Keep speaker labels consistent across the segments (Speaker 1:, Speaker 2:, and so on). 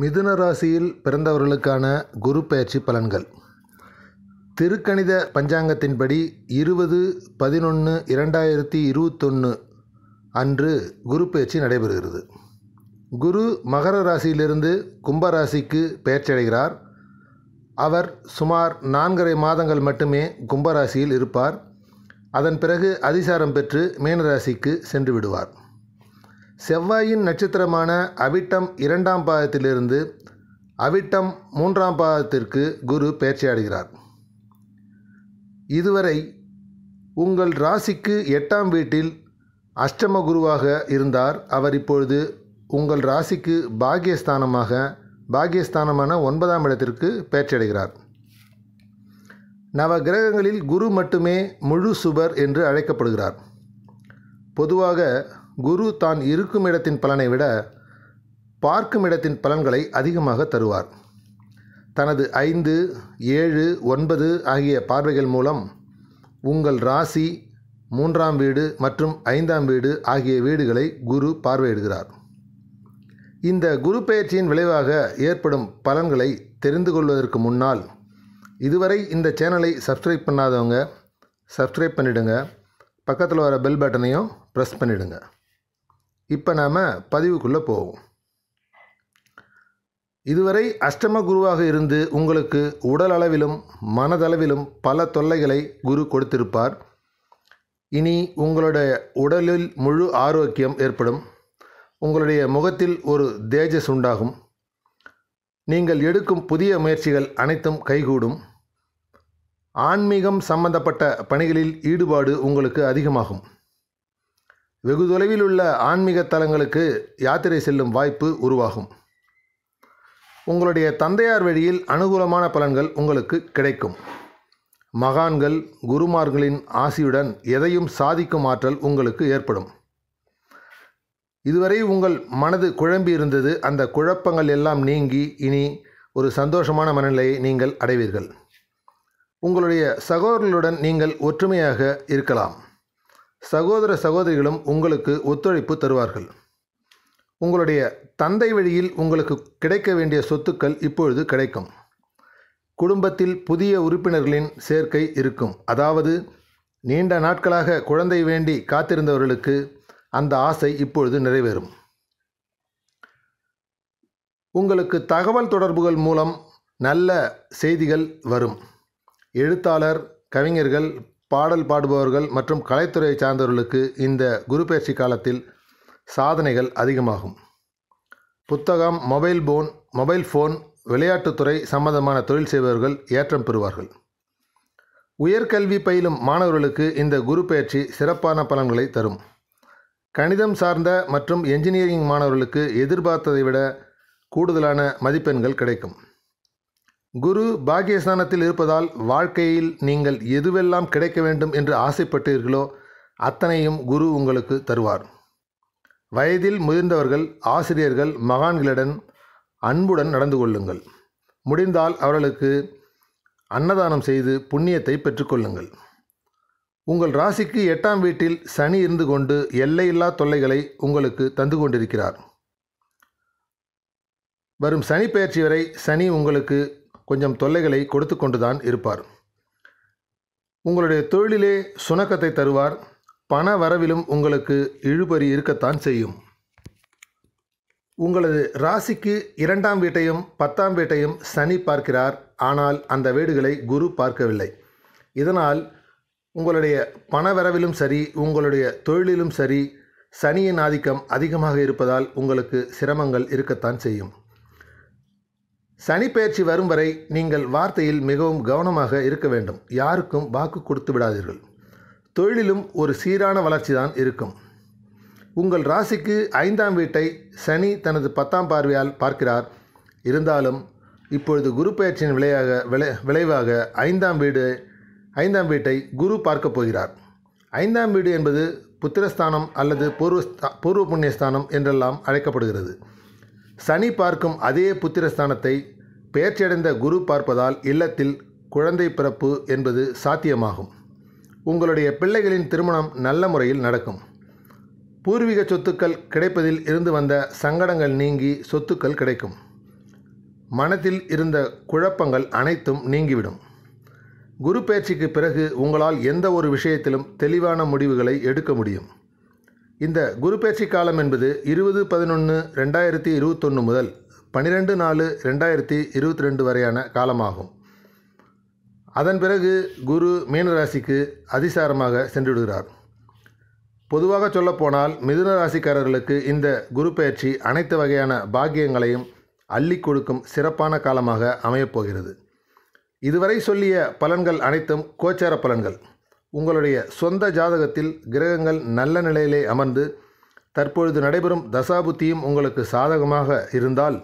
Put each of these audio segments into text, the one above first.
Speaker 1: மிதுன ராசியில் பிறந்தவர்களுக்கான குரு பயிற்சி பலன்கள் திருக்கணித பஞ்சாங்கத்தின்படி இருபது பதினொன்று இரண்டாயிரத்தி இருபத்தொன்று அன்று குரு பயிற்சி நடைபெறுகிறது குரு மகர ராசியிலிருந்து கும்பராசிக்கு பெயர்ச்சடைகிறார் அவர் சுமார் நான்கரை மாதங்கள் மட்டுமே கும்பராசியில் இருப்பார் அதன் பிறகு அதிசாரம் பெற்று மீனராசிக்கு சென்று விடுவார் செவ்வாயின் நட்சத்திரமான அவிட்டம் இரண்டாம் பாதத்திலிருந்து அவிட்டம் மூன்றாம் பாதத்திற்கு குரு பேச்சையாடுகிறார் இதுவரை உங்கள் ராசிக்கு எட்டாம் வீட்டில் அஷ்டம குருவாக இருந்தார் அவர் இப்பொழுது உங்கள் ராசிக்கு பாகியஸ்தானமாக பாகியஸ்தானமான ஒன்பதாம் இடத்திற்கு பேச்சடைகிறார் நவ கிரகங்களில் குரு மட்டுமே முழு சுபர் என்று அழைக்கப்படுகிறார் பொதுவாக குரு தான் இருக்கும் இடத்தின் பலனை விட பார்க்கும் இடத்தின் பலன்களை அதிகமாக தருவார் தனது ஐந்து ஏழு ஒன்பது ஆகிய பார்வைகள் மூலம் உங்கள் ராசி மூன்றாம் வீடு மற்றும் ஐந்தாம் வீடு ஆகிய வீடுகளை குரு பார்வையிடுகிறார் இந்த குரு பயிற்சியின் விளைவாக ஏற்படும் பலன்களை தெரிந்து கொள்வதற்கு முன்னால் இதுவரை இந்த சேனலை சப்ஸ்கிரைப் பண்ணாதவங்க சப்ஸ்கிரைப் பண்ணிவிடுங்க பக்கத்தில் வர பெல் பட்டனையும் ப்ரெஸ் பண்ணிவிடுங்க இப்போ நாம் பதிவுக்குள்ளே போவோம் இதுவரை அஷ்டம குருவாக இருந்து உங்களுக்கு உடல் அளவிலும் மனதளவிலும் பல தொல்லைகளை குரு கொடுத்திருப்பார் இனி உங்களுடைய உடலில் முழு ஆரோக்கியம் ஏற்படும் உங்களுடைய முகத்தில் ஒரு தேஜஸ் உண்டாகும் நீங்கள் எடுக்கும் புதிய முயற்சிகள் அனைத்தும் கைகூடும் ஆன்மீகம் சம்பந்தப்பட்ட பணிகளில் ஈடுபாடு உங்களுக்கு அதிகமாகும் வெகு தொலைவில் உள்ள ஆன்மீக தலங்களுக்கு யாத்திரை செல்லும் வாய்ப்பு உருவாகும் உங்களுடைய தந்தையார் வழியில் அனுகூலமான பலன்கள் உங்களுக்கு கிடைக்கும் மகான்கள் குருமார்களின் ஆசியுடன் எதையும் சாதிக்கும் ஆற்றல் உங்களுக்கு ஏற்படும் இதுவரை உங்கள் மனது குழம்பி இருந்தது அந்த குழப்பங்கள் எல்லாம் நீங்கி இனி ஒரு சந்தோஷமான மனநிலையை நீங்கள் அடைவீர்கள் உங்களுடைய சகோதரர்களுடன் நீங்கள் ஒற்றுமையாக இருக்கலாம் சகோதர சகோதரிகளும் உங்களுக்கு ஒத்துழைப்பு தருவார்கள் உங்களுடைய தந்தை வழியில் உங்களுக்கு கிடைக்க வேண்டிய சொத்துக்கள் இப்பொழுது கிடைக்கும் குடும்பத்தில் புதிய உறுப்பினர்களின் சேர்க்கை இருக்கும் அதாவது நீண்ட நாட்களாக குழந்தை வேண்டி காத்திருந்தவர்களுக்கு அந்த ஆசை இப்பொழுது நிறைவேறும் உங்களுக்கு தகவல் தொடர்புகள் மூலம் நல்ல செய்திகள் வரும் எழுத்தாளர் கவிஞர்கள் பாடல் பாடுபவர்கள் மற்றும் கலைத்துறையை சார்ந்தவர்களுக்கு இந்த குரு பயிற்சி காலத்தில் சாதனைகள் அதிகமாகும் புத்தகம் மொபைல் போன் மொபைல் ஃபோன் விளையாட்டுத்துறை சம்பந்தமான தொழில் செய்பவர்கள் ஏற்றம் பெறுவார்கள் உயர்கல்வி பயிலும் மாணவர்களுக்கு இந்த குரு பயிற்சி சிறப்பான பலன்களை தரும் கணிதம் சார்ந்த மற்றும் என்ஜினியரிங் மாணவர்களுக்கு எதிர்பார்த்ததை விட கூடுதலான மதிப்பெண்கள் கிடைக்கும் குரு பாகியஸ்தானத்தில் இருப்பதால் வாழ்க்கையில் நீங்கள் எதுவெல்லாம் கிடைக்க வேண்டும் என்று ஆசைப்பட்டீர்களோ அத்தனையும் குரு உங்களுக்கு தருவார் வயதில் முதிர்ந்தவர்கள் ஆசிரியர்கள் மகான்களுடன் அன்புடன் நடந்து கொள்ளுங்கள் முடிந்தால் அவர்களுக்கு அன்னதானம் செய்து புண்ணியத்தை பெற்றுக்கொள்ளுங்கள் உங்கள் ராசிக்கு எட்டாம் வீட்டில் சனி இருந்து கொண்டு எல்லையில்லா தொல்லைகளை உங்களுக்கு தந்து கொண்டிருக்கிறார் வரும் சனி பயிற்சி வரை சனி உங்களுக்கு கொஞ்சம் தொல்லைகளை கொடுத்து கொண்டுதான் இருப்பார் உங்களுடைய தொழிலிலே சுணக்கத்தை தருவார் பண வரவிலும் உங்களுக்கு இழுபறி இருக்கத்தான் செய்யும் உங்களது ராசிக்கு இரண்டாம் வீட்டையும் பத்தாம் வீட்டையும் சனி பார்க்கிறார் ஆனால் அந்த வீடுகளை குரு பார்க்கவில்லை இதனால் உங்களுடைய பணவரவிலும் சரி உங்களுடைய தொழிலிலும் சரி சனியின் ஆதிக்கம் அதிகமாக இருப்பதால் உங்களுக்கு சிரமங்கள் இருக்கத்தான் செய்யும் சனி பயிற்சி வரும் வரை நீங்கள் வார்த்தையில் மிகவும் கவனமாக இருக்க வேண்டும் யாருக்கும் வாக்கு கொடுத்து விடாதீர்கள் தொழிலிலும் ஒரு சீரான வளர்ச்சி தான் இருக்கும் உங்கள் ராசிக்கு ஐந்தாம் வீட்டை சனி தனது பத்தாம் பார்வையால் பார்க்கிறார் இருந்தாலும் இப்பொழுது குரு பயிற்சியின் விளையாக விளை விளைவாக ஐந்தாம் வீடு ஐந்தாம் வீட்டை குரு பார்க்கப் போகிறார் ஐந்தாம் வீடு என்பது புத்திரஸ்தானம் அல்லது பூர்வ பூர்வ புண்ணியஸ்தானம் என்றெல்லாம் அழைக்கப்படுகிறது சனி பார்க்கும் அதே புத்திரஸ்தானத்தை பெயர்ச்சியடைந்த குரு பார்ப்பதால் இல்லத்தில் குழந்தை பிறப்பு என்பது சாத்தியமாகும் உங்களுடைய பிள்ளைகளின் திருமணம் நல்ல முறையில் நடக்கும் பூர்வீக சொத்துக்கள் கிடைப்பதில் இருந்து வந்த சங்கடங்கள் நீங்கி சொத்துக்கள் கிடைக்கும் மனத்தில் இருந்த குழப்பங்கள் அனைத்தும் நீங்கிவிடும் குரு பயிற்சிக்கு பிறகு உங்களால் எந்த ஒரு விஷயத்திலும் தெளிவான முடிவுகளை எடுக்க முடியும் இந்த குரு பயிற்சி காலம் என்பது இருபது பதினொன்று ரெண்டாயிரத்தி இருபத்தொன்று முதல் பன்னிரெண்டு நாலு ரெண்டாயிரத்தி இருபத்தி ரெண்டு வரையான காலமாகும் அதன் பிறகு குரு மீனராசிக்கு அதிசாரமாக சென்றுவிடுகிறார் பொதுவாக சொல்லப்போனால் மிதுன ராசிக்காரர்களுக்கு இந்த குரு பயிற்சி அனைத்து வகையான பாக்கியங்களையும் அள்ளி கொடுக்கும் சிறப்பான காலமாக அமையப்போகிறது இதுவரை சொல்லிய பலன்கள் அனைத்தும் கோச்சார பலன்கள் உங்களுடைய சொந்த ஜாதகத்தில் கிரகங்கள் நல்ல நிலையிலே அமர்ந்து தற்பொழுது நடைபெறும் தசாபுத்தியும் உங்களுக்கு சாதகமாக இருந்தால்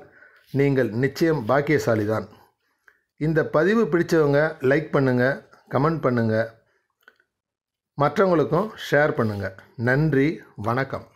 Speaker 1: நீங்கள் நிச்சயம் பாக்கியசாலி தான் இந்த பதிவு பிடிச்சவங்க லைக் பண்ணுங்கள் கமெண்ட் பண்ணுங்கள் மற்றவங்களுக்கும் ஷேர் பண்ணுங்கள் நன்றி வணக்கம்